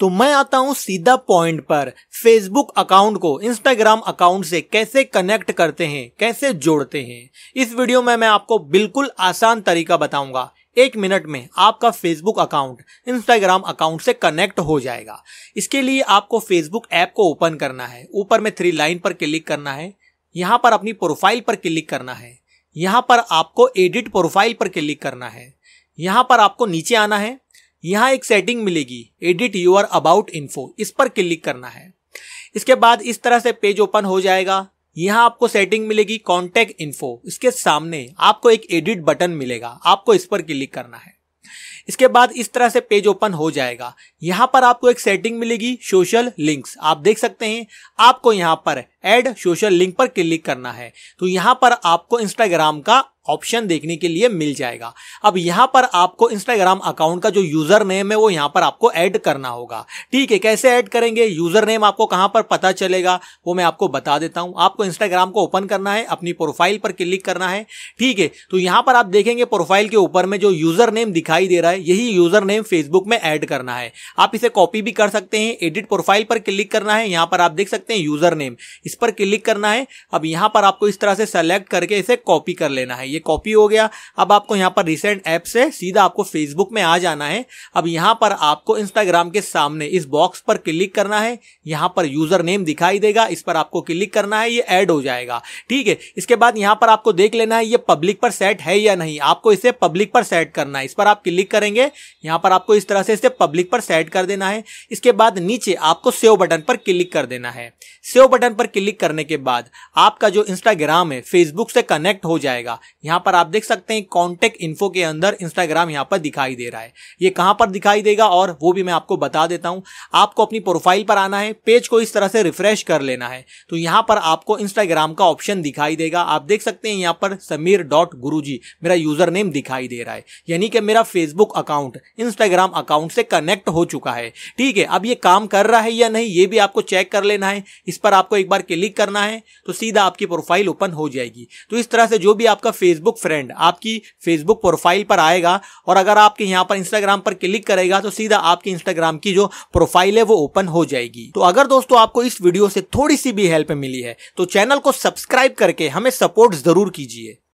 तो मैं आता हूँ सीधा पॉइंट पर फेसबुक अकाउंट को इंस्टाग्राम अकाउंट से कैसे कनेक्ट करते हैं कैसे जोड़ते हैं इस वीडियो में मैं आपको बिल्कुल आसान तरीका बताऊंगा एक मिनट में आपका फेसबुक अकाउंट इंस्टाग्राम अकाउंट से कनेक्ट हो जाएगा इसके लिए आपको फेसबुक ऐप को ओपन करना है ऊपर में थ्री लाइन पर क्लिक करना है यहाँ पर अपनी प्रोफाइल पर क्लिक करना है यहाँ पर आपको एडिट प्रोफाइल पर क्लिक करना है यहाँ पर आपको नीचे आना है यहाँ एक सेटिंग मिलेगी एडिट यूर अबाउट इन्फो इस पर क्लिक करना है इसके बाद इस तरह से पेज ओपन हो जाएगा यहाँ आपको सेटिंग मिलेगी कॉन्टेक्ट इन्फो इसके सामने आपको एक एडिट बटन मिलेगा आपको इस पर क्लिक करना है इसके बाद इस तरह से पेज ओपन हो जाएगा यहाँ पर आपको एक सेटिंग मिलेगी सोशल लिंक्स आप देख सकते हैं आपको यहाँ पर एड सोशल लिंक पर क्लिक करना है तो यहाँ पर आपको इंस्टाग्राम का ऑप्शन देखने के लिए मिल जाएगा अब यहाँ पर आपको इंस्टाग्राम अकाउंट का जो यूजर नेम है वो यहाँ पर आपको ऐड करना होगा ठीक है कैसे ऐड करेंगे यूजर नेम आपको कहाँ पर पता चलेगा वो मैं आपको बता देता हूँ आपको इंस्टाग्राम को ओपन करना है अपनी प्रोफाइल पर क्लिक करना है ठीक है तो यहाँ पर आप देखेंगे प्रोफाइल के ऊपर में जो यूजर नेम दिखाई दे रहा है यही यूजर नेम फेसबुक में ऐड करना है आप इसे कॉपी भी कर सकते हैं एडिट प्रोफाइल पर क्लिक करना है यहाँ पर आप देख सकते हैं यूजर नेम इस पर क्लिक करना है अब यहाँ पर आपको इस तरह से सेलेक्ट करके इसे कॉपी कर लेना है ये कॉपी हो गया अब आपको यहाँ पर रिसेंट ऐप से सीधा आपको फेसबुक में आ जाना है अब यहाँ पर आपको इंस्टाग्राम के सामने इस बॉक्स पर क्लिक करना है यहाँ पर यूजर नेम दिखाई देगा इस पर आपको क्लिक करना है ये ऐड हो जाएगा ठीक है इसके बाद यहाँ पर आपको देख लेना है ये पब्लिक पर सेट है या नहीं आपको इसे पब्लिक पर सेट करना है इस पर आप क्लिक कर करेंगे यहाँ पर आपको इस तरह से इसे पब्लिक पर सेट कर देना है इसके बाद नीचे आपको सेव बटन पर क्लिक कर देना है सेव बटन पर क्लिक करने के बाद आपका जो इंस्टाग्राम है फेसबुक से कनेक्ट हो जाएगा यहाँ पर आप देख सकते हैं कॉन्टेक्ट इन्फो के अंदर इंस्टाग्राम यहाँ पर दिखाई दे रहा है ये कहाँ पर दिखाई देगा और वो भी मैं आपको बता देता हूँ आपको अपनी प्रोफाइल पर आना है पेज को इस तरह से रिफ्रेश कर लेना है तो यहाँ पर आपको इंस्टाग्राम का ऑप्शन दिखाई देगा आप देख सकते हैं यहाँ पर समीर डॉट गुरु मेरा यूजर नेम दिखाई दे रहा है यानी कि मेरा Facebook Facebook account Instagram account से कनेक्ट हो चुका है ठीक है अब ये काम कर रहा है या नहीं ये भी आपको चेक कर लेना है इस पर आपको एक बार क्लिक करना है तो सीधा आपकी प्रोफाइल ओपन हो जाएगी तो इस तरह से जो भी आपका फेसबुक फ्रेंड आपकी फेसबुक प्रोफाइल पर आएगा और अगर आपके यहाँ पर इंस्टाग्राम पर क्लिक करेगा तो सीधा आपके इंस्टाग्राम की जो प्रोफाइल है वो ओपन हो जाएगी तो अगर दोस्तों आपको इस वीडियो से थोड़ी सी भी हेल्प मिली है तो चैनल को सब्सक्राइब करके हमें सपोर्ट जरूर कीजिए